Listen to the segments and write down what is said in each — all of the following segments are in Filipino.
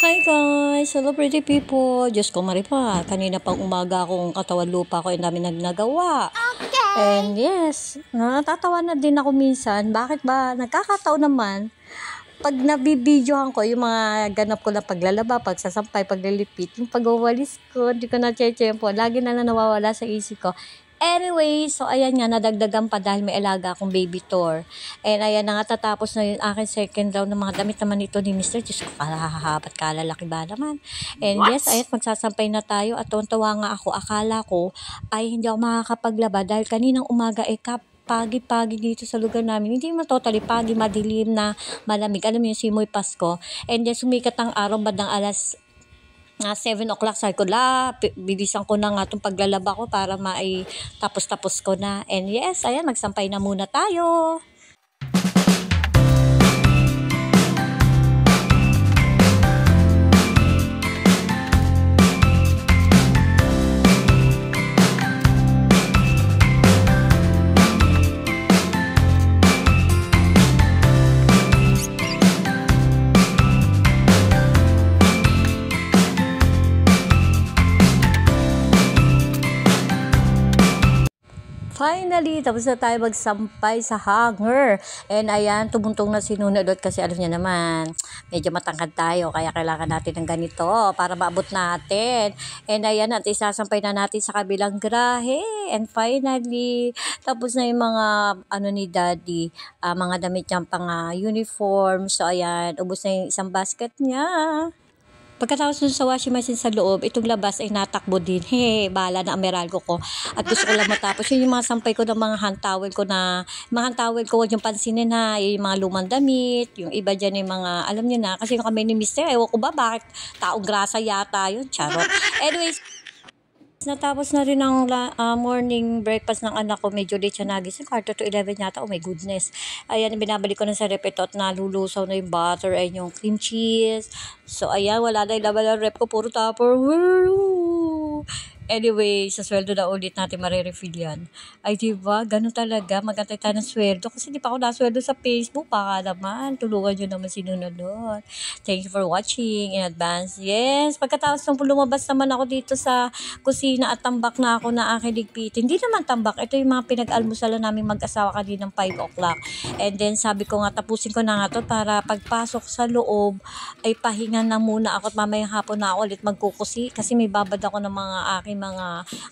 Hi guys! Hello pretty people! Diyos ko maripa, kanina pang umaga akong katawan lupa ko, ang dami nagnagawa. Okay! And yes, natatawa na din ako minsan. Bakit ba? Nagkakataon naman, pag nabibidyohan ko, yung mga ganap ko na paglalaba, pagsasampay, paglilipit, yung pagwawalis ko, hindi ko na tiyempo. Lagi na lang nawawala sa isip ko, Anyway, so ayan nga, nadagdagan pa dahil may alaga akong baby tour. And ayan na nga, tatapos na yung akin second round ng mga damit naman ito ni Mr. Diyos ko, kahahabat kalalaki ba naman. And What? yes, ayat, magsasampay na tayo at tontawa nga ako. Akala ko ay hindi ako makakapaglaba dahil kaninang umaga ay eh, kap pagi-pagi dito sa lugar namin. Hindi naman totally pagi, madilim na malamig. Alam niyo, simoy Pasko. And then, sumikat ang araw, badang alas nga 7 o'clock sabi ko la bilisan ko na nga itong paglalaba ko para mai tapos-tapos ko na and yes ayan magsampay na muna tayo finally, tapos na tayo magsampay sa hangar. And ayan, tumuntong na si Nuna kasi alam niya naman, medyo matangkad tayo. Kaya kailangan natin ng ganito para maabot natin. And ayan, at isasampay na natin sa kabilang grahe. And finally, tapos na yung mga ano ni Daddy, uh, mga damit niyang pang uh, uniform. So ayan, ubos na yung isang basket niya. Pagkatapos dun sa washing machine sa loob, itong labas ay natakbo din. He, bala na ameralgo ko. At gusto ko lang matapos. Yun yung mga sampay ko ng mga hand towel ko na, mga hand towel ko, huwag yung pansinin ha, yung mga lumang damit, yung iba dyan yung mga, alam niyo na, kasi yung kami ni Mr. Ewan ko ba, bakit taong grasa yata yun, charot. Anyways, Natapos na rin ang uh, morning breakfast ng anak ko. Medyo late siya nagising. Kwarto to 11 yata. Oh my goodness. Ayan, binabalik ko na sa rep ito at nalulusaw na yung butter and yung cream cheese. So, ayan, wala na yung laban ng rep ko. Puro tupperware. Anyway, sa sweldo na ulit natin marirefill yan. Ay, di ba? Ganun talaga. Magantay tayo ng sweldo. Kasi di pa ako nasweldo sa Facebook. Baka naman. Tulungan nyo naman si Nuno Lord. Thank you for watching in advance. Yes. Pagkatapos nung lumabas naman ako dito sa kusina at tambak na ako na aking ligpitin. Hindi naman tambak. Ito yung mga pinag almusalan namin mag-asawa kanina ng 5 o'clock. And then sabi ko nga tapusin ko na nga to para pagpasok sa loob ay pahinga na muna ako at mamaya hapon na ako ulit magkukusi kasi may babad ako ng mga aking mga,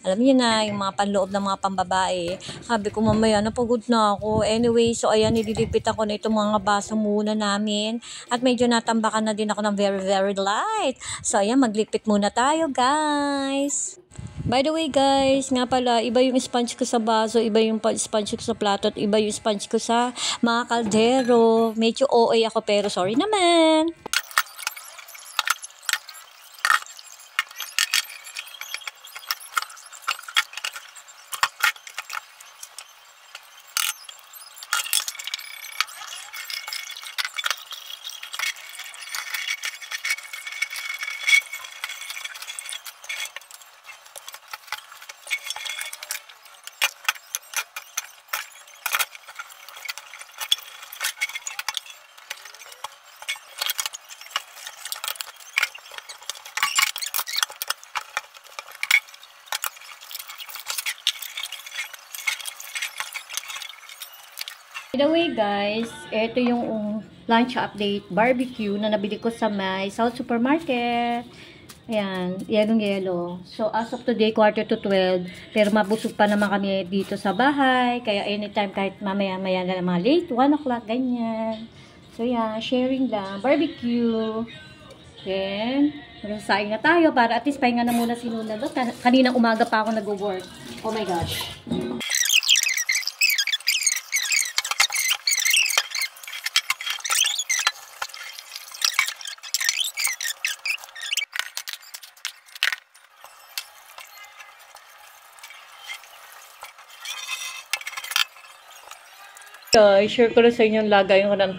alam niyo na, yung mga panloob ng mga pambabae. Sabi ko, mamaya, napagod na ako. Anyway, so ayan, nililipit ako na itong mga baso muna namin. At medyo natambakan na din ako ng very, very light. So ayan, maglipit muna tayo, guys. By the way guys, nga pala, iba yung sponge ko sa baso, iba yung sponge ko sa plato, at iba yung sponge ko sa mga kaldero. Medyo OA ako pero sorry naman. By the way guys, ito yung um, lunch update barbecue na nabili ko sa my South Supermarket. Ayan, yellow yellow. So as of today, quarter to 12. Pero mabusog pa naman kami dito sa bahay. Kaya anytime kahit mamaya-maya na mga late, 1 o'clock, ganyan. So yan, sharing lang. Barbecue. Then, magsasaing na tayo para at least pahinga na muna si Nuna. kanina umaga pa ako nag-work. Oh my gosh. So, i-share ko na sa inyo lagay ko ng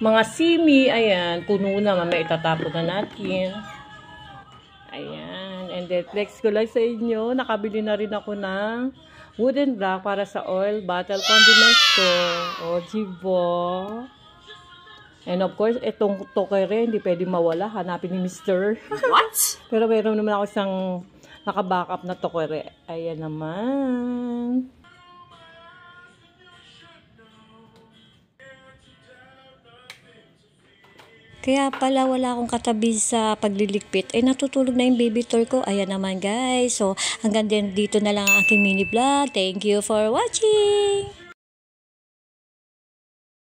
mga simi. Ayan, puno na. Mamaya itatapon na natin. Ayan. And then, flex ko lang sa inyo. Nakabili na rin ako ng wooden rack para sa oil bottle condiments ko. O, diba? And of course, itong toke rin, hindi pwede mawala. Hanapin ni Mr. What? Pero meron naman ako isang naka-backup na tokere. Ayan naman. Kaya pala wala akong katabi sa paglilikpit. Eh natutulog na yung baby tour ko. Ayan naman guys. So hanggang din dito na lang ang aking mini vlog. Thank you for watching!